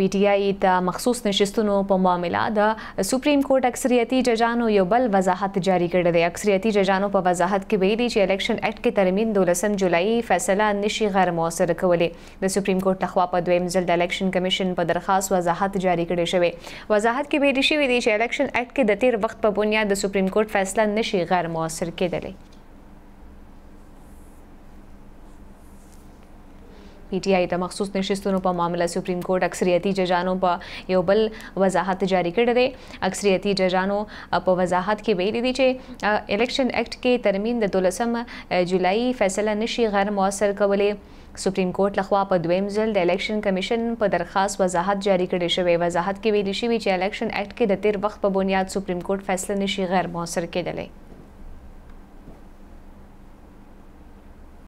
پی ټ آی ته مخصوص نشستونو په معاملہ د سپریم کورټ اکثریتی ججانو یو بل وضاحت جاری کړی دی اکثریتی ججانو په وضاحت کې ویلي چې الیکشن اکټ کې ترمیم 12 جولای فیصله نشي غیر موثر کولې د سپریم کورټ لخوا په دویم ځل د الیکشن کمیشن په درخواست وضاحت جاری کړی شوی وضاحت کې ویلي شوی دی چې الیکشن اکټ کې د تیر وخت په بنیاد د سپریم کورټ فیصله نشي غیر موثر کېدلی پی ته مخصوص نشستونو په معاملې سپریم کورټ اکثریتي ججانو په یو بل وضاحت جاری کړی دی اکثریتي ججانو په وضاحت کې ویلي دي چې الیکشن اکټ کې ترمیم د 12 جولای فیصله نشي غیر موثر کولې سپریم کورټ لخوا په دویم ځل د الیکشن کمیشن په درخواست وضاحت جاری کړی شوی وضاحت کې ویلي شوی چې الیکشن اکټ کې د تیر وخت په بنیاد سپریم کورټ فیصله نشي غیر موثر کېدلی